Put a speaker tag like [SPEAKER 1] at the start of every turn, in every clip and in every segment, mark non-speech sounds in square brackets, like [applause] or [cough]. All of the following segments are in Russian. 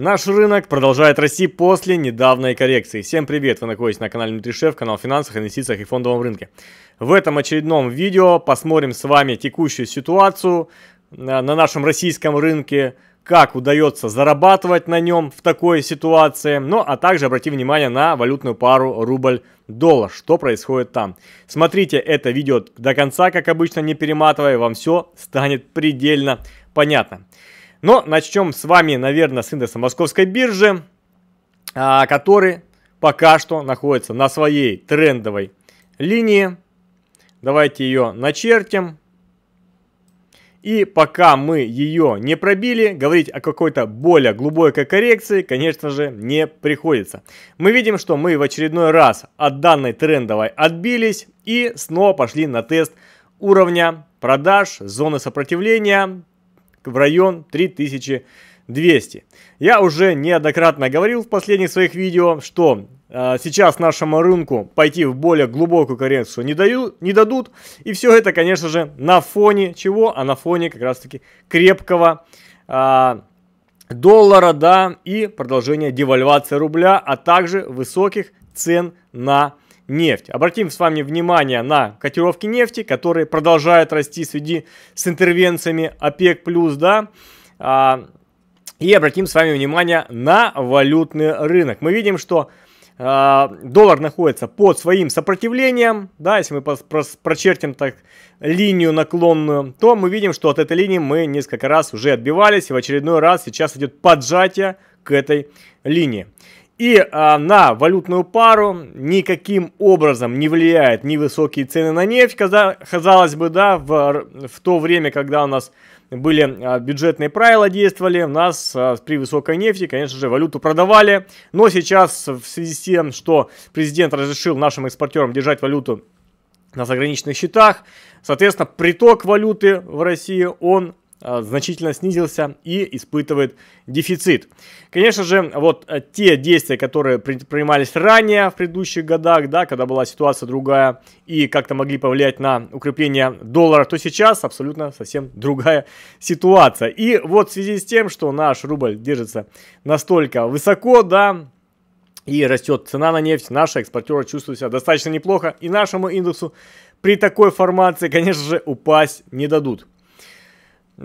[SPEAKER 1] Наш рынок продолжает расти после недавней коррекции. Всем привет, вы находитесь на канале Шеф, канал финансах, инвестициях и фондовом рынке. В этом очередном видео посмотрим с вами текущую ситуацию э, на нашем российском рынке, как удается зарабатывать на нем в такой ситуации, ну а также обратим внимание на валютную пару рубль-доллар, что происходит там. Смотрите это видео до конца, как обычно, не перематывая, вам все станет предельно понятно. Но начнем с вами, наверное, с индекса Московской биржи, а, который пока что находится на своей трендовой линии. Давайте ее начертим. И пока мы ее не пробили, говорить о какой-то более глубокой коррекции, конечно же, не приходится. Мы видим, что мы в очередной раз от данной трендовой отбились и снова пошли на тест уровня продаж, зоны сопротивления, в район 3200. Я уже неоднократно говорил в последних своих видео, что а, сейчас нашему рынку пойти в более глубокую коррекцию не, даю, не дадут. И все это, конечно же, на фоне чего? А на фоне как раз-таки крепкого а, доллара, да, и продолжения девальвации рубля, а также высоких цен на рубль нефть. Обратим с вами внимание на котировки нефти, которые продолжают расти в связи с интервенциями ОПЕК+, да, а, и обратим с вами внимание на валютный рынок. Мы видим, что а, доллар находится под своим сопротивлением, да, если мы прочертим так линию наклонную, то мы видим, что от этой линии мы несколько раз уже отбивались, и в очередной раз сейчас идет поджатие к этой линии. И а, на валютную пару никаким образом не влияет ни высокие цены на нефть, когда, казалось бы, да, в, в то время, когда у нас были а, бюджетные правила действовали, у нас а, при высокой нефти, конечно же, валюту продавали, но сейчас в связи с тем, что президент разрешил нашим экспортерам держать валюту на заграничных счетах, соответственно, приток валюты в Россию, он Э, значительно снизился и испытывает дефицит. Конечно же, вот э, те действия, которые предпринимались ранее в предыдущих годах, да, когда была ситуация другая и как-то могли повлиять на укрепление доллара, то сейчас абсолютно совсем другая ситуация. И вот в связи с тем, что наш рубль держится настолько высоко, да, и растет цена на нефть, наши экспортеры чувствуют себя достаточно неплохо, и нашему индексу при такой формации, конечно же, упасть не дадут.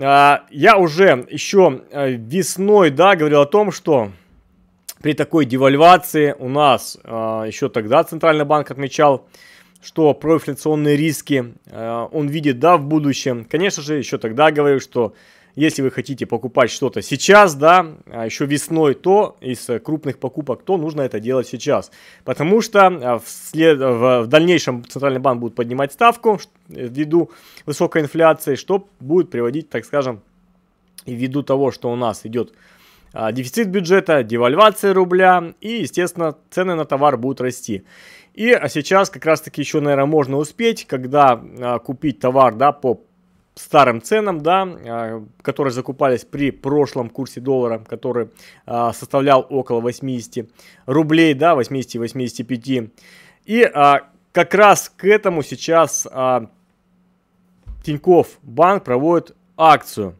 [SPEAKER 1] А, я уже еще э, весной, да, говорил о том, что при такой девальвации у нас а, еще тогда Центральный банк отмечал, что проинфляционные риски э, он видит, да, в будущем. Конечно же, еще тогда говорил, что если вы хотите покупать что-то сейчас, да, а еще весной, то из э, крупных покупок, то нужно это делать сейчас. Потому что а, вслед, в, в дальнейшем Центральный банк будет поднимать ставку э, ввиду высокой инфляции, что будет приводить, так скажем, ввиду того, что у нас идет а, дефицит бюджета, девальвация рубля и, естественно, цены на товар будут расти. И сейчас как раз таки еще, наверное, можно успеть, когда купить товар да, по старым ценам, да, а, которые закупались при прошлом курсе доллара, который а, составлял около 80 рублей, да, 80-85. И а, как раз к этому сейчас Тиньков банк проводит акцию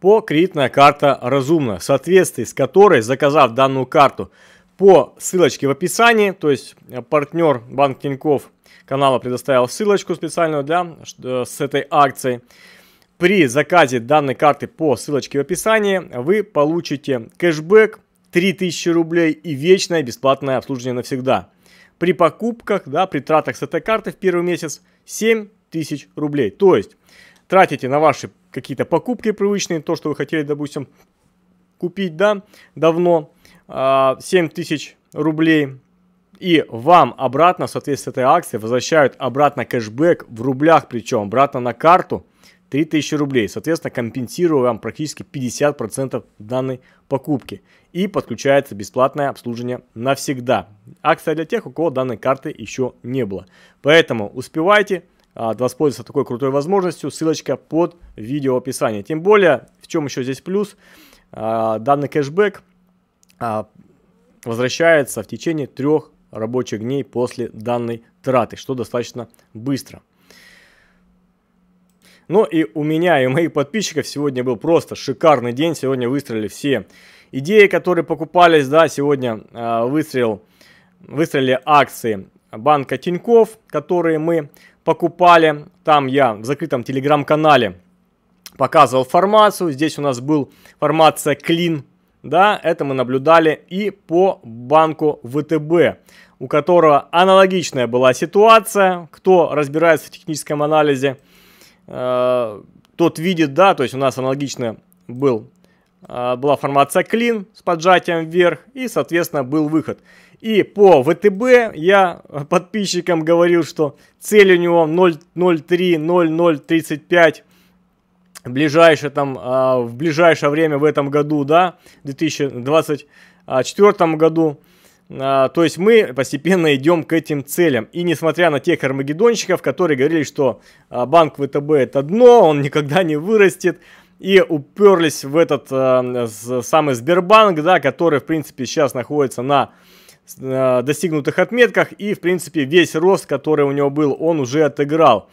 [SPEAKER 1] по кредитная карта «Разумно», в соответствии с которой, заказав данную карту – по ссылочке в описании, то есть э, партнер Банк Тиньков канала предоставил ссылочку специальную для, э, с этой акцией. При заказе данной карты по ссылочке в описании вы получите кэшбэк 3000 рублей и вечное бесплатное обслуживание навсегда. При покупках, да, при тратах с этой карты в первый месяц 7000 рублей. То есть тратите на ваши какие-то покупки привычные, то, что вы хотели, допустим, купить, да, давно, 7 а, тысяч рублей. И вам обратно, в соответствии с этой акцией, возвращают обратно кэшбэк в рублях причем, обратно на карту 3000 рублей. Соответственно, компенсирую вам практически 50% данной покупки. И подключается бесплатное обслуживание навсегда. Акция для тех, у кого данной карты еще не было. Поэтому успевайте а, воспользоваться такой крутой возможностью. Ссылочка под видео в описании. Тем более, в чем еще здесь плюс, а, данный кэшбэк – а, возвращается в течение трех рабочих дней после данной траты, что достаточно быстро. Ну и у меня и у моих подписчиков сегодня был просто шикарный день. Сегодня выстрелили все идеи, которые покупались. Да, сегодня э, выстрел, выстрелили акции банка Тиньков, которые мы покупали. Там я в закрытом телеграм-канале показывал формацию. Здесь у нас был формация Клин да, это мы наблюдали и по банку ВТБ, у которого аналогичная была ситуация. Кто разбирается в техническом анализе, э, тот видит, да, то есть у нас аналогичная был, э, была формация клин с поджатием вверх и, соответственно, был выход. И по ВТБ я подписчикам говорил, что цель у него 0.03, 0.035 ближайшее там, а, в ближайшее время в этом году, да, в 2024 году. А, то есть мы постепенно идем к этим целям. И несмотря на тех армагеддонщиков, которые говорили, что а, банк ВТБ это дно, он никогда не вырастет, и уперлись в этот самый Сбербанк, да, который в принципе сейчас находится на достигнутых отметках, и в принципе весь рост, который у него был, он уже отыграл.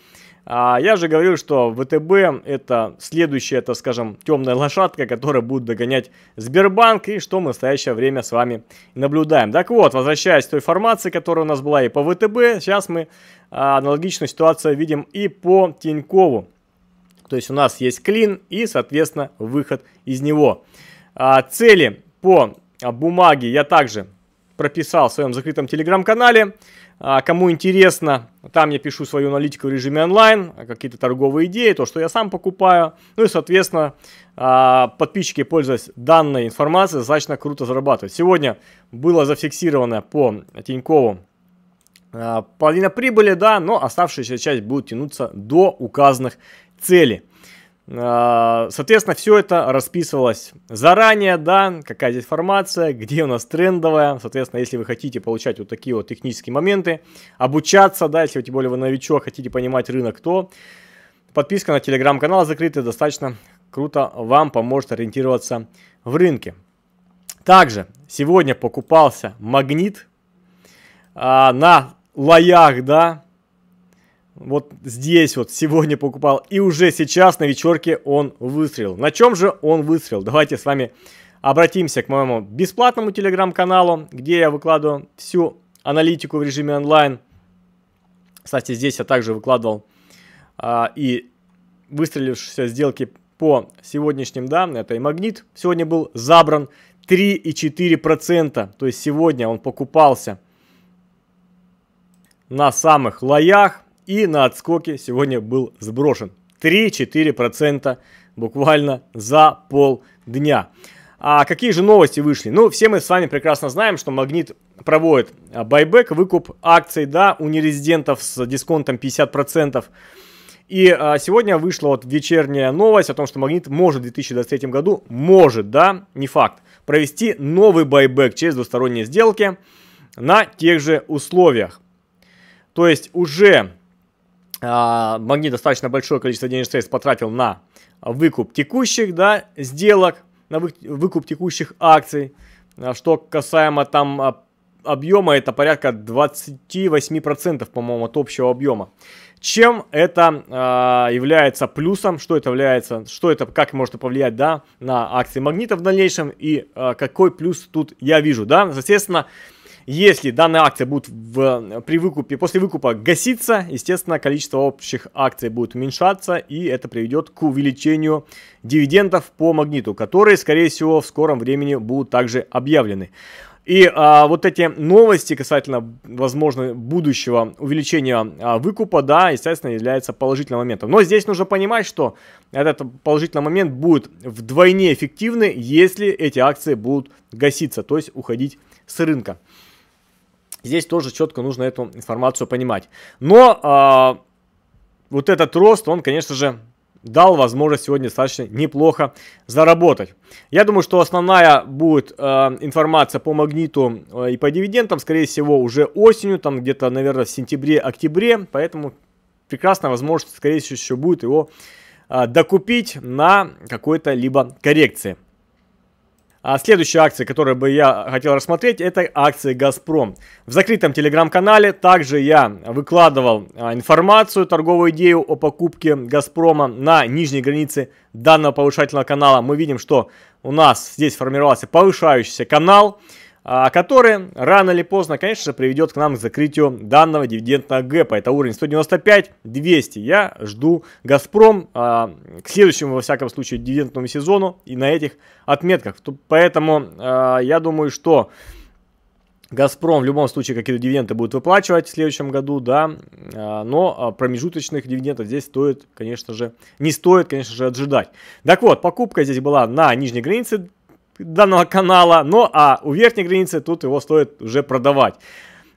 [SPEAKER 1] А я же говорил, что ВТБ это следующая, это, скажем, темная лошадка, которая будет догонять Сбербанк, и что мы в настоящее время с вами наблюдаем. Так вот, возвращаясь к той формации, которая у нас была и по ВТБ, сейчас мы а, аналогичную ситуацию видим и по Тинькову. То есть у нас есть клин и, соответственно, выход из него. А, цели по бумаге я также прописал в своем закрытом телеграм-канале. А, кому интересно, там я пишу свою аналитику в режиме онлайн, а какие-то торговые идеи, то, что я сам покупаю. Ну и, соответственно, а, подписчики, пользуясь данной информацией, достаточно круто зарабатывают. Сегодня было зафиксировано по Тинькову половина прибыли, да, но оставшаяся часть будет тянуться до указанных целей. А, соответственно, все это расписывалось заранее, да, какая здесь формация, где у нас трендовая. Соответственно, если вы хотите получать вот такие вот технические моменты, обучаться, да, если вы, тем более вы новичок, хотите понимать рынок, то подписка на телеграм-канал закрытый достаточно круто вам поможет ориентироваться в рынке. Также сегодня покупался магнит а, на лоях, да, вот здесь вот сегодня покупал, и уже сейчас на вечерке он выстрелил. На чем же он выстрелил? Давайте с вами обратимся к моему бесплатному телеграм-каналу, где я выкладываю всю аналитику в режиме онлайн. Кстати, здесь я также выкладывал а, и выстрелившиеся сделки по сегодняшним данным. Это и магнит сегодня был забран 3,4%. То есть сегодня он покупался на самых лоях и на отскоке сегодня был сброшен. 3-4% буквально за полдня. А какие же новости вышли? Ну, все мы с вами прекрасно знаем, что Магнит проводит а, байбек, выкуп акций, да, у нерезидентов с дисконтом 50%. И а, сегодня вышла вот вечерняя новость о том, что Магнит может в 2023 году, может, да, не факт, провести новый байбек через двусторонние сделки на тех же условиях. То есть уже а, магнит достаточно большое количество денежных средств потратил на выкуп текущих да, сделок, на выкуп текущих акций. А что касаемо там а, объема, это порядка 28%, по-моему, от общего объема. Чем это э, является плюсом, что это является, что это, как может повлиять, да, на акции магнита в дальнейшем и э, какой плюс тут я вижу, да, соответственно, э, если данная акция будет в, при выкупе, после выкупа гаситься, естественно, количество общих акций будет уменьшаться, и это приведет к увеличению дивидендов по магниту, которые, скорее всего, в скором времени будут также объявлены. И а, вот эти новости касательно, возможно, будущего увеличения а, выкупа, да, естественно, являются положительным моментом. Но здесь нужно понимать, что этот положительный момент будет вдвойне эффективны, если эти акции будут гаситься, то есть уходить с рынка. Здесь тоже четко нужно эту информацию понимать. Но а, вот этот рост, он, конечно же, дал возможность сегодня достаточно неплохо заработать. Я думаю, что основная будет э, информация по магниту э, и по дивидендам, скорее всего, уже осенью, там где-то, наверное, в сентябре-октябре, поэтому прекрасная возможность, скорее всего, еще будет его э, докупить на какой-то либо коррекции. А следующая акция, которую бы я хотел рассмотреть, это акции «Газпром». В закрытом телеграм-канале также я выкладывал а, информацию, торговую идею о покупке «Газпрома» на нижней границе данного повышательного канала. Мы видим, что у нас здесь формировался повышающийся канал – а, который рано или поздно, конечно же, приведет к нам к закрытию данного дивидендного гэпа. Это уровень 195-200. Я жду «Газпром» а, к следующему, во всяком случае, дивидендному сезону и на этих отметках. Поэтому а, я думаю, что «Газпром» в любом случае какие-то дивиденды будет выплачивать в следующем году, да, но промежуточных дивидендов здесь стоит, конечно же, не стоит, конечно же, отжидать. Так вот, покупка здесь была на нижней границе данного канала. Ну а у верхней границы тут его стоит уже продавать.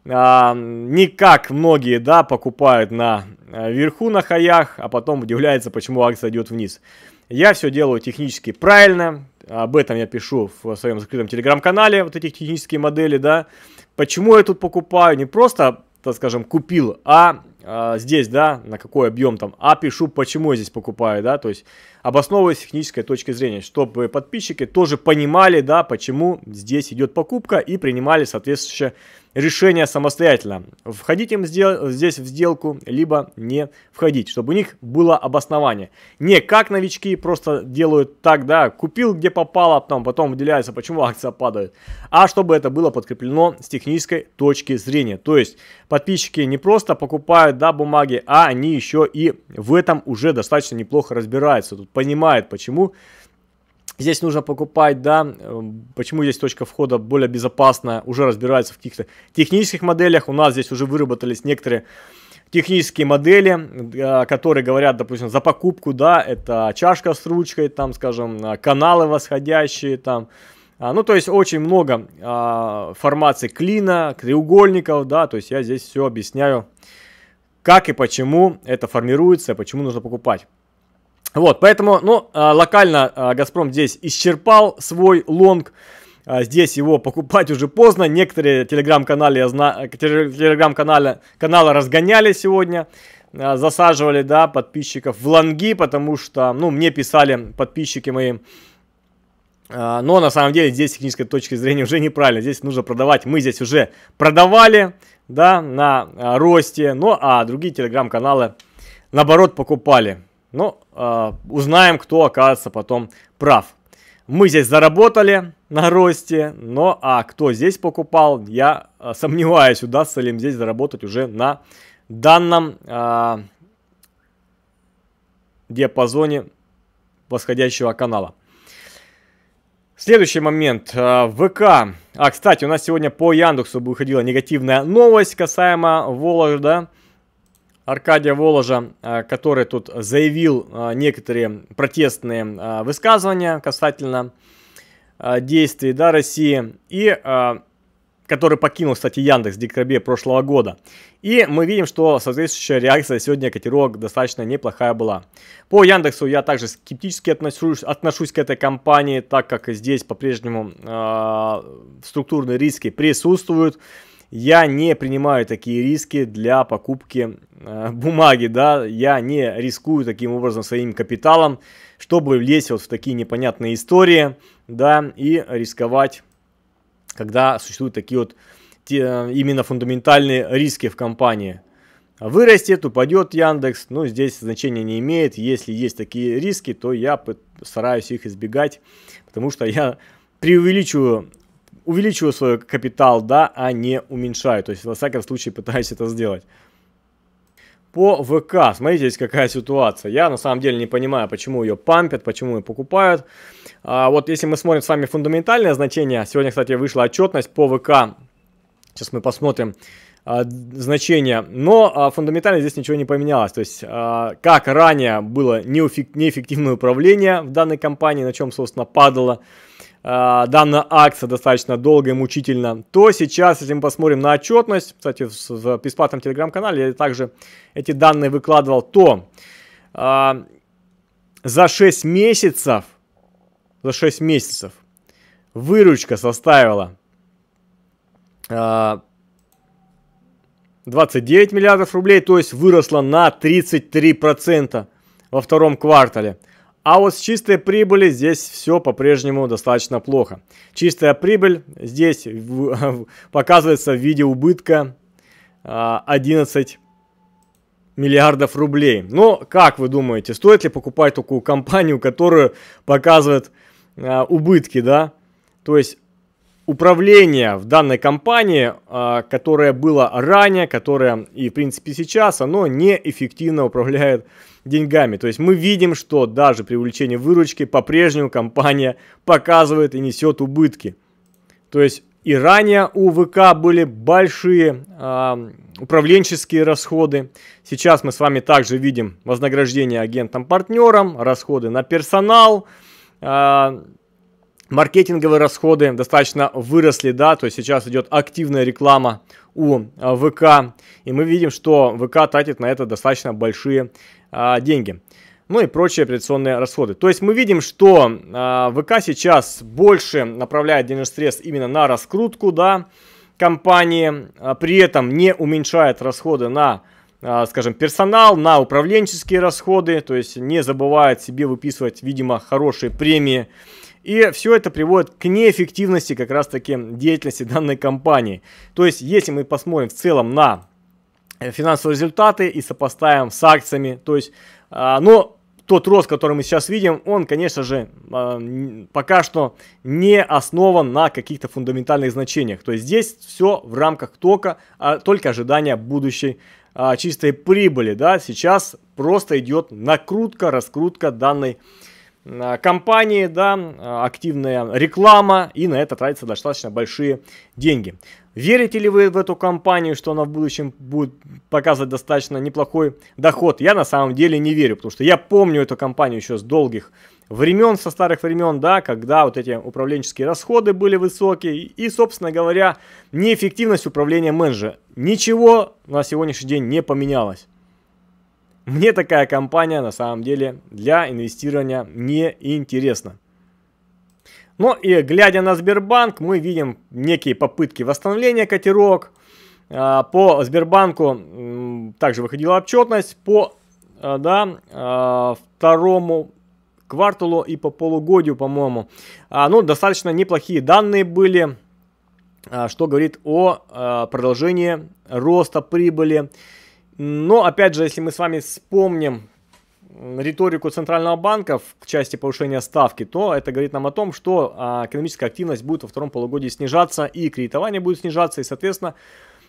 [SPEAKER 1] А, не как многие, да, покупают на э, верху на хаях, а потом удивляются, почему акция идет вниз. Я все делаю технически правильно, об этом я пишу в своем закрытом телеграм-канале, вот эти технические модели, да. Почему я тут покупаю, не просто, так скажем, купил, а, а здесь, да, на какой объем там, а пишу, почему я здесь покупаю, да, то есть обосновываясь с технической точки зрения, чтобы подписчики тоже понимали, да, почему здесь идет покупка и принимали соответствующее решение самостоятельно. Входить им здесь в сделку, либо не входить, чтобы у них было обоснование. Не как новички просто делают так, да, купил где попало, потом, потом выделяется, почему акция падает, а чтобы это было подкреплено с технической точки зрения. То есть подписчики не просто покупают, да, бумаги, а они еще и в этом уже достаточно неплохо разбираются. Тут понимает, почему Здесь нужно покупать, да, эм, почему здесь точка входа более безопасная, уже разбирается в каких-то технических моделях. У нас здесь уже выработались некоторые технические модели, э, которые говорят, допустим, за покупку, да, это чашка с ручкой, там, скажем, э, каналы восходящие, там, а, ну, то есть очень много а, формаций клина, треугольников, да, то есть я здесь все объясняю, как и почему это формируется, почему нужно покупать. Вот, поэтому, ну, а, локально а, Газпром здесь исчерпал свой лонг. А, здесь его покупать уже поздно. Некоторые телеграм-каналы э, телеграм-каналы каналы разгоняли сегодня, засаживали, да, подписчиков в лонги, потому что, ну, мне писали подписчики мои, но на самом деле здесь с технической точки зрения уже неправильно. Здесь нужно продавать. Мы здесь уже продавали, да, на росте. Ну, а другие телеграм-каналы, наоборот, покупали. Но ну, э, а, узнаем, кто окажется потом прав. Мы здесь заработали на росте, но а кто здесь покупал, я а, сомневаюсь, удастся ли им здесь заработать уже на данном э, диапазоне восходящего канала. Следующий момент. ВК. А, кстати, у нас сегодня по Яндексу выходила негативная новость касаемо Вологда. да Аркадия Воложа, э, который тут заявил э, некоторые протестные э, высказывания касательно действий да, России, и который покинул, кстати, Яндекс в прошлого года. И мы видим, что соответствующая реакция сегодня котировок достаточно неплохая была. По Яндексу я также скептически отношусь, отношусь к этой компании, так как здесь по-прежнему э, структурные риски присутствуют я не принимаю такие риски для покупки э, бумаги, да, я не рискую таким образом своим капиталом, чтобы влезть вот в такие непонятные истории, да, и рисковать, когда существуют такие вот те, именно фундаментальные риски в компании. Вырастет, упадет Яндекс, ну здесь значения не имеет, если есть такие риски, то я стараюсь их избегать, потому что я преувеличиваю увеличиваю свой капитал, да, а не уменьшаю. То есть, во всяком случае, пытаюсь это сделать. По ВК, смотрите, здесь какая ситуация. Я на самом деле не понимаю, почему ее пампят, почему ее покупают. А вот если мы смотрим с вами фундаментальное значение, сегодня, кстати, вышла отчетность по ВК. Сейчас мы посмотрим а, значение, но а, фундаментально здесь ничего не поменялось. То есть, а, как ранее было неэффективное управление в данной компании, на чем, собственно, падало, а, данная акция достаточно долго и мучительно, то сейчас, если мы посмотрим на отчетность, кстати, в, бесплатном телеграм-канале я также эти данные выкладывал, то э, за 6 месяцев, за 6 месяцев выручка составила э, а, 29 миллиардов рублей, то есть выросла на 33% во втором квартале – а вот с чистой прибыли здесь все по-прежнему достаточно плохо. Чистая прибыль здесь [laughs] показывается в виде убытка 11 а, миллиардов рублей. Но как вы думаете, стоит ли покупать такую компанию, которую показывает а, убытки, да? То есть управление в данной компании, а, которое было ранее, которое и в принципе сейчас, оно неэффективно управляет деньгами. То есть мы видим, что даже при увеличении выручки по-прежнему компания показывает и несет убытки. То есть и ранее у ВК были большие э, управленческие расходы. Сейчас мы с вами также видим вознаграждение агентам-партнерам, расходы на персонал, э, маркетинговые расходы достаточно выросли, да, то есть сейчас идет активная реклама у а, ВК, и мы видим, что ВК тратит на это достаточно большие а, деньги. Ну и прочие операционные расходы. То есть мы видим, что а, ВК сейчас больше направляет денежных средств именно на раскрутку, да, компании, а, при этом не уменьшает расходы на а, скажем, персонал, на управленческие расходы, то есть не забывает себе выписывать, видимо, хорошие премии и все это приводит к неэффективности как раз-таки деятельности данной компании. То есть, если мы посмотрим в целом на э, финансовые результаты и сопоставим с акциями, то есть, а, но тот рост, который мы сейчас видим, он, конечно же, а, пока что не основан на каких-то фундаментальных значениях. То есть здесь все в рамках только, а только ожидания будущей чистой прибыли. Да? Сейчас просто идет накрутка, раскрутка данной компании, да, активная реклама, и на это тратятся достаточно большие деньги. Верите ли вы в эту компанию, что она в будущем будет показывать достаточно неплохой доход? Я на самом деле не верю, потому что я помню эту компанию еще с долгих времен, со старых времен, да, когда вот эти управленческие расходы были высокие и, собственно говоря, неэффективность управления менеджера. Ничего на сегодняшний день не поменялось. Мне такая компания на самом деле для инвестирования не интересна. Но и глядя на Сбербанк, мы видим некие попытки восстановления котировок. А, по Сбербанку также выходила отчетность по э, да, э, второму кварталу и по полугодию, по-моему. А, ну, достаточно неплохие данные были, а, что говорит о э, продолжении роста прибыли. Но, опять же, если мы с вами вспомним риторику Центрального банка в части повышения ставки, то это говорит нам о том, что а, экономическая активность будет во втором полугодии снижаться, и кредитование будет снижаться, и, соответственно,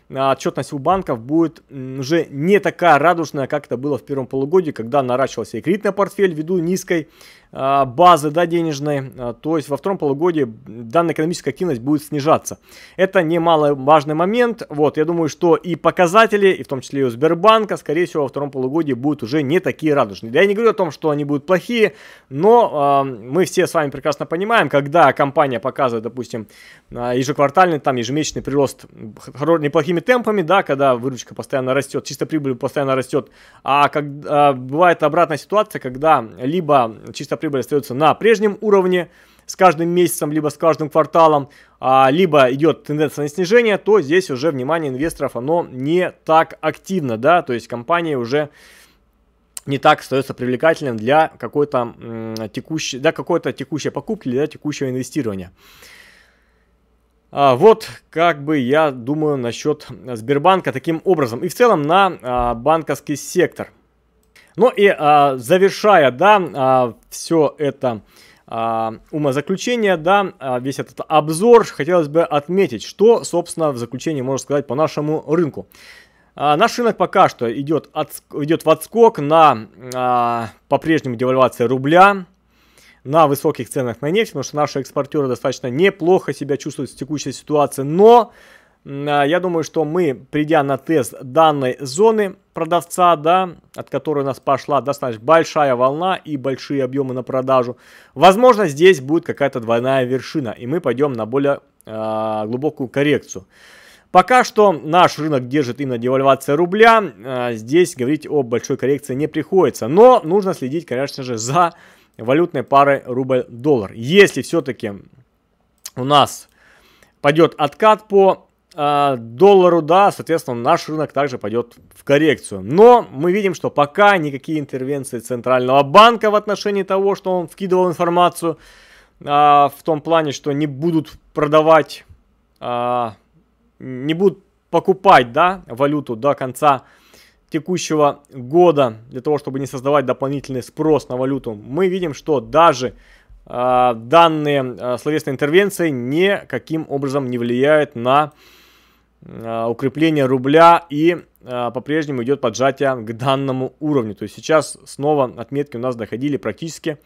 [SPEAKER 1] а, отчетность у банков будет уже не такая радужная, как это было в первом полугодии, когда наращивался и кредитный портфель ввиду низкой Э, базы да, денежной, э, то есть во втором полугодии данная экономическая активность будет снижаться. Это немаловажный момент. Вот, я думаю, что и показатели, и в том числе и у Сбербанка, скорее всего, во втором полугодии будут уже не такие радужные. Я не говорю о том, что они будут плохие, но э, мы все с вами прекрасно понимаем, когда компания показывает, допустим, э, ежеквартальный, там ежемесячный прирост неплохими темпами, да, когда выручка постоянно растет, чисто прибыль постоянно растет, а как, э, бывает обратная ситуация, когда либо чисто прибыль остается на прежнем уровне с каждым месяцем, либо с каждым кварталом, а, либо идет тенденция на снижение, то здесь уже внимание инвесторов, оно не так активно, да, то есть компания уже не так остается привлекательным для какой-то текущей, для какой-то текущей покупки, для текущего инвестирования. А, вот как бы я думаю насчет Сбербанка таким образом. И в целом на а, банковский сектор – ну и а, завершая, да, а, все это а, умозаключение, да, а, весь этот обзор, хотелось бы отметить, что, собственно, в заключении можно сказать по нашему рынку. А, наш рынок пока что идет, отск... идет в отскок на а, по-прежнему девальвация рубля, на высоких ценах на нефть, потому что наши экспортеры достаточно неплохо себя чувствуют в текущей ситуации, но Э, я думаю, что мы, придя на тест данной зоны продавца, да, от которой у нас пошла достаточно большая волна и большие объемы на продажу, возможно, здесь будет какая-то двойная вершина, и мы пойдем на более э, глубокую коррекцию. Пока что наш рынок держит именно девальвация рубля, э, здесь говорить о большой коррекции не приходится, но нужно следить, конечно же, за валютной парой рубль-доллар. Если все-таки у нас пойдет откат по а, доллару, да, соответственно, наш рынок также пойдет в коррекцию. Но мы видим, что пока никакие интервенции Центрального банка в отношении того, что он вкидывал информацию э, в том плане, что не будут продавать, э, не будут покупать, да, валюту до конца текущего года для того, чтобы не создавать дополнительный спрос на валюту, мы видим, что даже э, данные э, словесной интервенции никаким образом не влияют на Э, укрепление рубля и э, по-прежнему идет поджатие к данному уровню. То есть сейчас снова отметки у нас доходили практически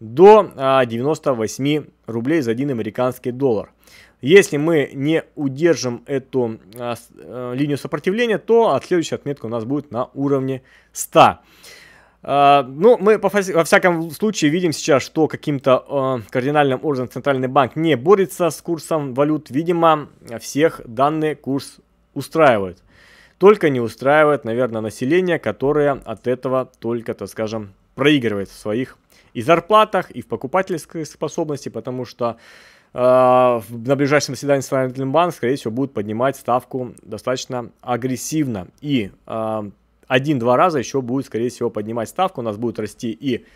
[SPEAKER 1] до 98 э, рублей за один американский доллар. Если мы не удержим эту линию сопротивления, то следующая отметка у нас будет на уровне 100. А, ну, мы по, во всяком случае видим сейчас, что каким-то uh, кардинальным образом Центральный банк не борется с курсом валют. Видимо, всех данный курс устраивает. Только не устраивает, наверное, население, которое от этого только, так скажем, проигрывает в своих и зарплатах, и в покупательской способности, потому что uh, на ближайшем заседании Центральный банк, скорее всего, будет поднимать ставку достаточно агрессивно. И э, один-два раза еще будет, скорее всего, поднимать ставку, у нас будет расти и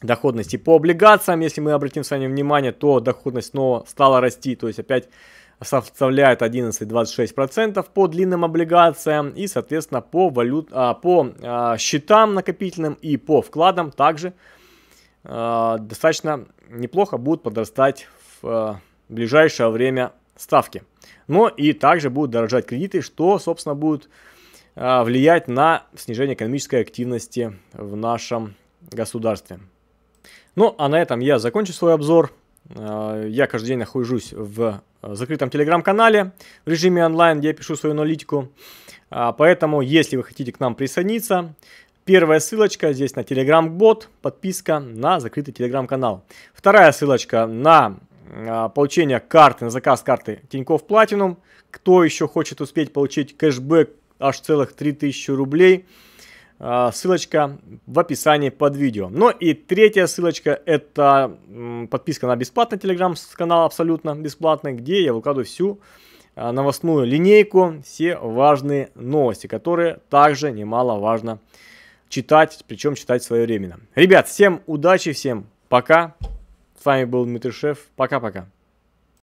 [SPEAKER 1] доходность и по облигациям, если мы обратим с вами внимание, то доходность снова стала расти, то есть опять составляет 11,26% по длинным облигациям и, соответственно, по, валют, а, по а, счетам накопительным и по вкладам также а, достаточно неплохо будут подрастать в а, ближайшее время ставки. Но и также будут дорожать кредиты, что, собственно, будет Э, влиять на снижение экономической активности в нашем государстве. Ну, а на этом я закончу свой обзор. Э, я каждый день нахожусь в э, закрытом телеграм-канале в режиме онлайн, где я пишу свою аналитику. Поэтому, если вы хотите к нам присоединиться, Первая ссылочка здесь на телеграм бот подписка на закрытый телеграм канал Вторая ссылочка на получение карты, на заказ карты Тинькофф Платинум. Кто еще хочет успеть получить кэшбэк аж целых 3000 рублей. А, ссылочка в описании под видео. Ну и третья ссылочка это подписка на бесплатный телеграм-канал, абсолютно бесплатный, где я выкладываю всю а, новостную линейку, все важные новости, которые также немаловажно читать, причем читать своевременно. Ребят, всем удачи, всем пока. С вами был Дмитрий Шеф. Пока-пока.